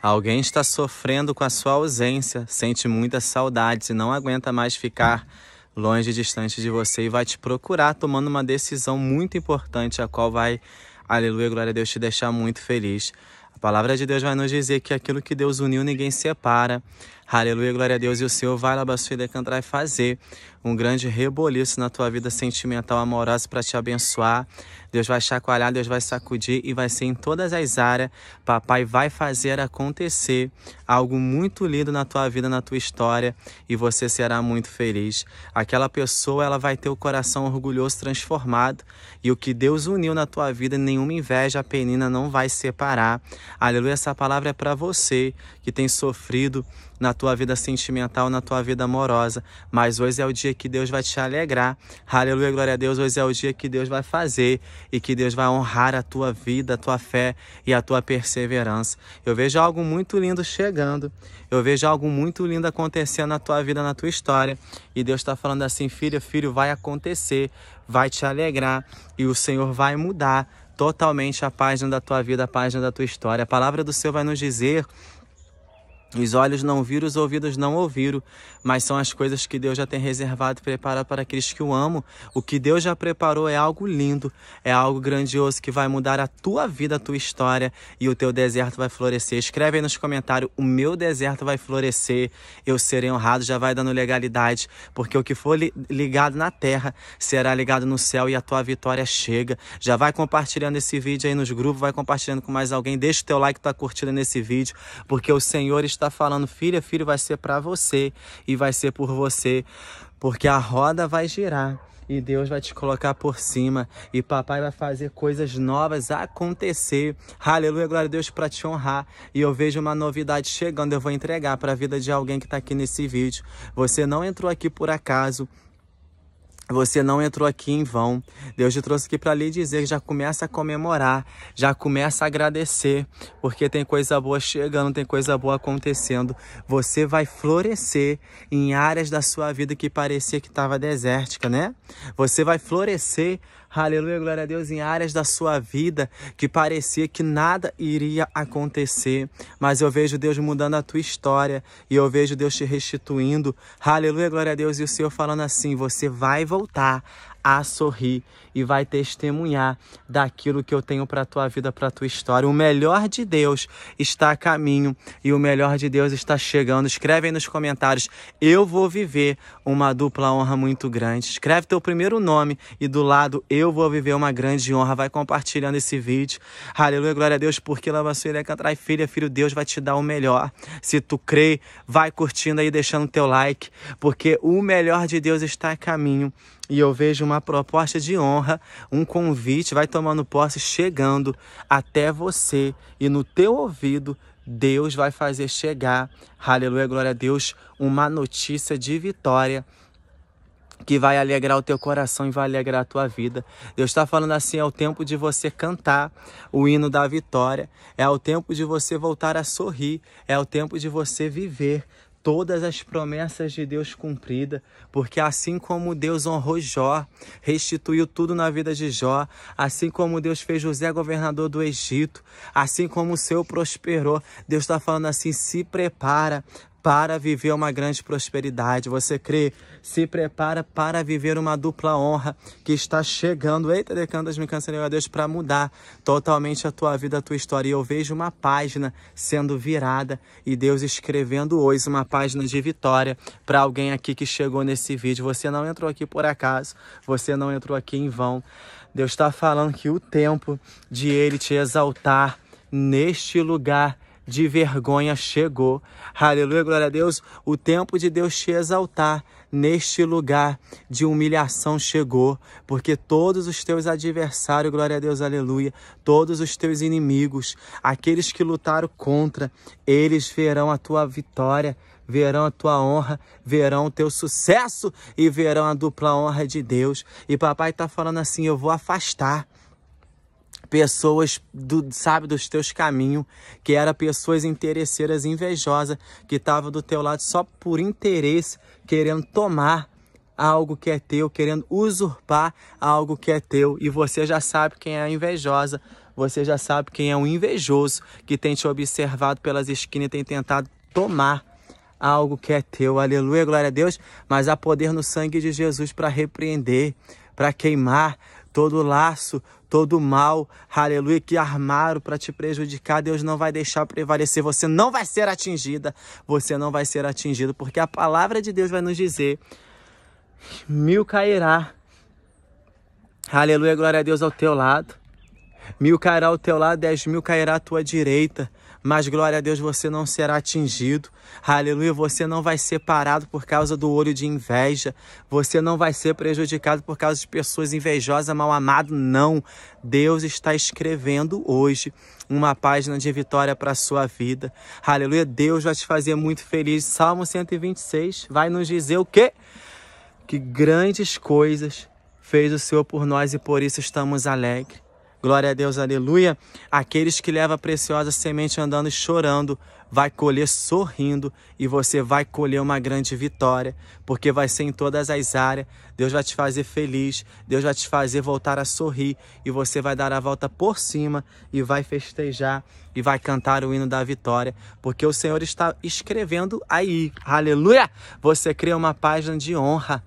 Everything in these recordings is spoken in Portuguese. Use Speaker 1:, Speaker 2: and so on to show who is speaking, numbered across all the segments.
Speaker 1: Alguém está sofrendo com a sua ausência, sente muita saudade e não aguenta mais ficar longe e distante de você e vai te procurar tomando uma decisão muito importante, a qual vai, aleluia, glória a Deus, te deixar muito feliz. A palavra de Deus vai nos dizer que aquilo que Deus uniu, ninguém separa. Aleluia, glória a Deus. E o Senhor vai lá, e decantar e fazer um grande reboliço na tua vida sentimental, amorosa, para te abençoar. Deus vai chacoalhar, Deus vai sacudir e vai ser em todas as áreas. Papai vai fazer acontecer algo muito lindo na tua vida, na tua história, e você será muito feliz. Aquela pessoa, ela vai ter o coração orgulhoso transformado, e o que Deus uniu na tua vida, nenhuma inveja, a penina não vai separar. Aleluia, essa palavra é para você que tem sofrido na tua vida sentimental, na tua vida amorosa. Mas hoje é o dia que Deus vai te alegrar. Aleluia, glória a Deus. Hoje é o dia que Deus vai fazer e que Deus vai honrar a tua vida, a tua fé e a tua perseverança. Eu vejo algo muito lindo chegando. Eu vejo algo muito lindo acontecendo na tua vida, na tua história. E Deus está falando assim: filho, filho, vai acontecer, vai te alegrar e o Senhor vai mudar totalmente a página da tua vida, a página da tua história. A palavra do Senhor vai nos dizer os olhos não viram, os ouvidos não ouviram, mas são as coisas que Deus já tem reservado e preparado para aqueles que o amam. O que Deus já preparou é algo lindo, é algo grandioso que vai mudar a tua vida, a tua história e o teu deserto vai florescer. Escreve aí nos comentários: o meu deserto vai florescer, eu serei honrado, já vai dando legalidade, porque o que for li ligado na terra será ligado no céu e a tua vitória chega. Já vai compartilhando esse vídeo aí nos grupos, vai compartilhando com mais alguém, deixa o teu like, tua curtida nesse vídeo, porque o Senhor está está falando, filha, filho, vai ser para você e vai ser por você, porque a roda vai girar e Deus vai te colocar por cima e papai vai fazer coisas novas acontecer. Aleluia, glória a Deus para te honrar. E eu vejo uma novidade chegando, eu vou entregar para a vida de alguém que está aqui nesse vídeo. Você não entrou aqui por acaso. Você não entrou aqui em vão. Deus te trouxe aqui para lhe dizer, que já começa a comemorar, já começa a agradecer, porque tem coisa boa chegando, tem coisa boa acontecendo. Você vai florescer em áreas da sua vida que parecia que estava desértica, né? Você vai florescer aleluia, glória a Deus, em áreas da sua vida que parecia que nada iria acontecer, mas eu vejo Deus mudando a tua história e eu vejo Deus te restituindo, aleluia, glória a Deus, e o Senhor falando assim: você vai voltar a sorrir e vai testemunhar daquilo que eu tenho para a tua vida, para a tua história. O melhor de Deus está a caminho e o melhor de Deus está chegando. Escreve aí nos comentários. Eu vou viver uma dupla honra muito grande. Escreve teu primeiro nome e do lado eu vou viver uma grande honra. Vai compartilhando esse vídeo. Aleluia, glória a Deus, porque lá você é cantar filha, filho, Deus vai te dar o melhor. Se tu crê, vai curtindo aí, deixando teu like, porque o melhor de Deus está a caminho e eu vejo uma proposta de honra honra, um convite vai tomando posse, chegando até você e no teu ouvido Deus vai fazer chegar, aleluia, glória a Deus, uma notícia de vitória que vai alegrar o teu coração e vai alegrar a tua vida. Deus está falando assim: é o tempo de você cantar o hino da vitória, é o tempo de você voltar a sorrir, é o tempo de você viver todas as promessas de Deus cumpridas, porque assim como Deus honrou Jó, restituiu tudo na vida de Jó, assim como Deus fez José governador do Egito, assim como o seu prosperou, Deus está falando assim: se prepara, para viver uma grande prosperidade. Você crê? Se prepara para viver uma dupla honra que está chegando. Eita, decantas, me cancelei, a Deus, para mudar totalmente a tua vida, a tua história. E eu vejo uma página sendo virada e Deus escrevendo hoje uma página de vitória para alguém aqui que chegou nesse vídeo. Você não entrou aqui por acaso, você não entrou aqui em vão. Deus está falando que o tempo de Ele te exaltar neste lugar de vergonha chegou. Aleluia, glória a Deus. O tempo de Deus te exaltar neste lugar de humilhação chegou, porque todos os teus adversários, glória a Deus, aleluia, todos os teus inimigos, aqueles que lutaram contra, eles verão a tua vitória verão a tua honra, verão o teu sucesso e verão a dupla honra de Deus. E papai está falando assim: eu vou afastar, pessoas, do, sabe, dos teus caminhos, que eram pessoas interesseiras, invejosas, que estavam do teu lado só por interesse, querendo tomar algo que é teu, querendo usurpar algo que é teu, e você já sabe quem é a invejosa, você já sabe quem é o invejoso que tem te observado pelas esquinas e tem tentado tomar algo que é teu. Aleluia, glória a Deus. Mas há poder no sangue de Jesus para repreender, para queimar, todo laço, todo mal, aleluia, que armaram para te prejudicar, Deus não vai deixar prevalecer, você não vai ser atingida, você não vai ser atingido, porque a palavra de Deus vai nos dizer: mil cairá, aleluia, glória a Deus ao teu lado, mil cairá ao teu lado, dez mil cairá à tua direita, mas glória a Deus você não será atingido. Aleluia, você não vai ser parado por causa do olho de inveja. Você não vai ser prejudicado por causa de pessoas invejosas, mal amado, não. Deus está escrevendo hoje uma página de vitória para a sua vida. Aleluia, Deus vai te fazer muito feliz. Salmo 126 vai nos dizer o quê? Que grandes coisas fez o Senhor por nós e por isso estamos alegres. Glória a Deus, aleluia. Aqueles que levam a preciosa semente andando chorando, vai colher sorrindo e você vai colher uma grande vitória, porque vai ser em todas as áreas. Deus vai te fazer feliz, Deus vai te fazer voltar a sorrir e você vai dar a volta por cima e vai festejar e vai cantar o hino da vitória, porque o Senhor está escrevendo aí. Aleluia! Você cria uma página de honra.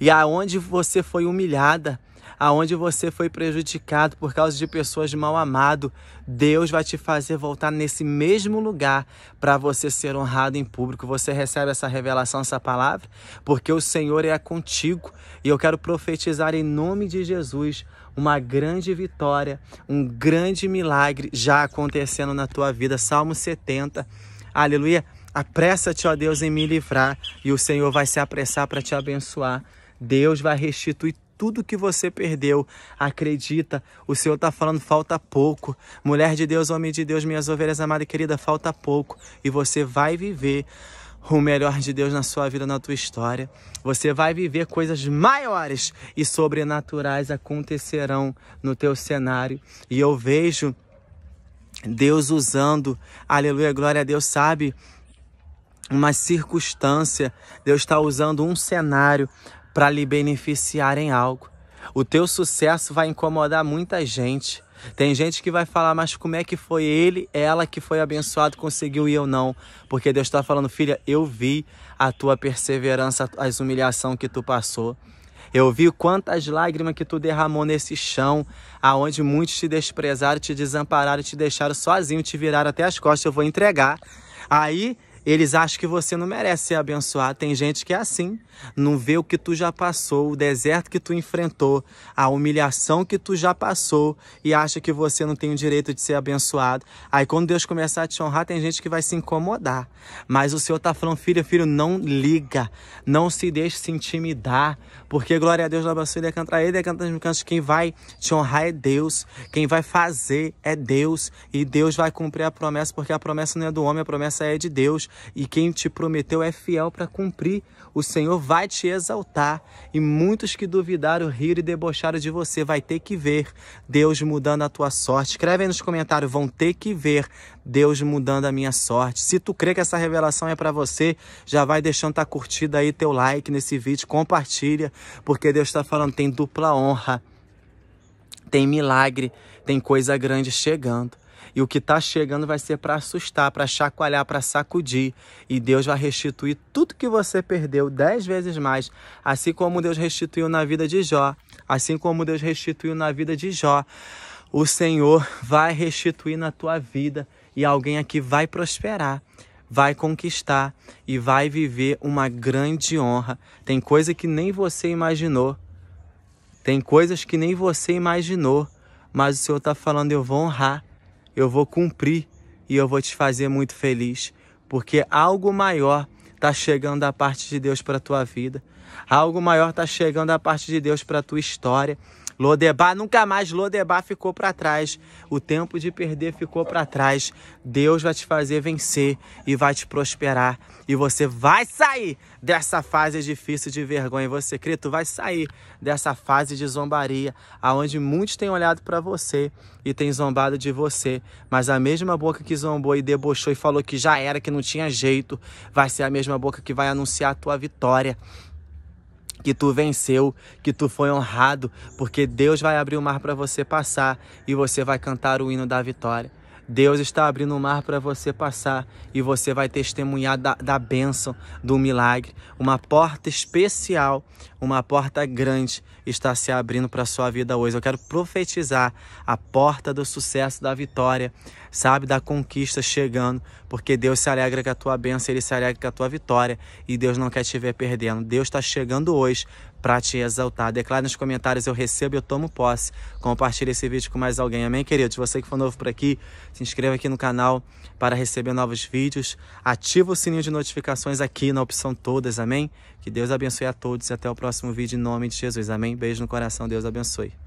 Speaker 1: E aonde você foi humilhada, aonde você foi prejudicado por causa de pessoas de mal amado, Deus vai te fazer voltar nesse mesmo lugar para você ser honrado em público. Você recebe essa revelação, essa palavra, porque o Senhor é contigo e eu quero profetizar em nome de Jesus uma grande vitória, um grande milagre já acontecendo na tua vida. Salmo 70. Aleluia. Apressa-te, ó Deus, em me livrar, e o Senhor vai se apressar para te abençoar. Deus vai restituir tudo que você perdeu. Acredita, o Senhor está falando, falta pouco. Mulher de Deus, homem de Deus, minhas ovelhas amada e querida, falta pouco. E você vai viver o melhor de Deus na sua vida, na tua história. Você vai viver coisas maiores e sobrenaturais acontecerão no teu cenário. E eu vejo Deus usando, aleluia, glória a Deus, sabe? Uma circunstância, Deus está usando um cenário para lhe beneficiar em algo. O teu sucesso vai incomodar muita gente. Tem gente que vai falar, mas como é que foi ele, ela que foi abençoado, conseguiu e eu não? Porque Deus está falando, filha, eu vi a tua perseverança, as humilhação que tu passou. Eu vi quantas lágrimas que tu derramou nesse chão, aonde muitos te desprezaram, te desampararam, te deixaram sozinho, te viraram até as costas. Eu vou entregar. Aí eles acham que você não merece ser abençoado. Tem gente que é assim, não vê o que tu já passou, o deserto que tu enfrentou, a humilhação que tu já passou e acha que você não tem o direito de ser abençoado. Aí quando Deus começar a te honrar, tem gente que vai se incomodar. Mas o Senhor tá falando, filho, filho, não liga, não se deixe se intimidar, porque glória a Deus, lava sua ele é cantar ele, é cantar Quem vai te honrar é Deus, quem vai fazer é Deus e Deus vai cumprir a promessa, porque a promessa não é do homem, a promessa é de Deus e quem te prometeu é fiel para cumprir. O Senhor vai te exaltar e muitos que duvidaram, riram e debocharam de você vai ter que ver Deus mudando a tua sorte. Escreve aí nos comentários, vão ter que ver Deus mudando a minha sorte. Se tu crê que essa revelação é para você, já vai deixando tua tá curtida aí, teu like nesse vídeo, compartilha, porque Deus está falando tem dupla honra. Tem milagre, tem coisa grande chegando. E o que está chegando vai ser para assustar, para chacoalhar, para sacudir. E Deus vai restituir tudo que você perdeu dez vezes mais, assim como Deus restituiu na vida de Jó, assim como Deus restituiu na vida de Jó. O Senhor vai restituir na tua vida e alguém aqui vai prosperar vai conquistar e vai viver uma grande honra. Tem coisa que nem você imaginou. Tem coisas que nem você imaginou, mas o Senhor está falando: eu vou honrar, eu vou cumprir e eu vou te fazer muito feliz, porque algo maior está chegando da parte de Deus para a tua vida, algo maior está chegando da parte de Deus para a tua história. Lodebar nunca mais, Lodebar ficou para trás. O tempo de perder ficou para trás. Deus vai te fazer vencer e vai te prosperar. E você vai sair dessa fase difícil de vergonha. Você, crê, vai sair dessa fase de zombaria, aonde muitos têm olhado para você e têm zombado de você. Mas a mesma boca que zombou e debochou e falou que já era, que não tinha jeito, vai ser a mesma boca que vai anunciar a tua vitória que tu venceu, que tu foi honrado, porque Deus vai abrir o mar para você passar e você vai cantar o hino da vitória. Deus está abrindo o mar para você passar e você vai testemunhar da, da bênção, do milagre. Uma porta especial, uma porta grande está se abrindo para a sua vida hoje. Eu quero profetizar a porta do sucesso, da vitória, sabe, da conquista chegando porque Deus se alegra com a tua bênção, Ele se alegra com a tua vitória e Deus não quer te ver perdendo. Deus está chegando hoje para te exaltar. Declare nos comentários, eu recebo, eu tomo posse. Compartilhe esse vídeo com mais alguém. Amém, queridos? Você que for novo por aqui, se inscreva aqui no canal para receber novos vídeos. Ativa o sininho de notificações aqui na opção todas, amém? Que Deus abençoe a todos e até o próximo vídeo em nome de Jesus, amém? Beijo no coração, Deus abençoe.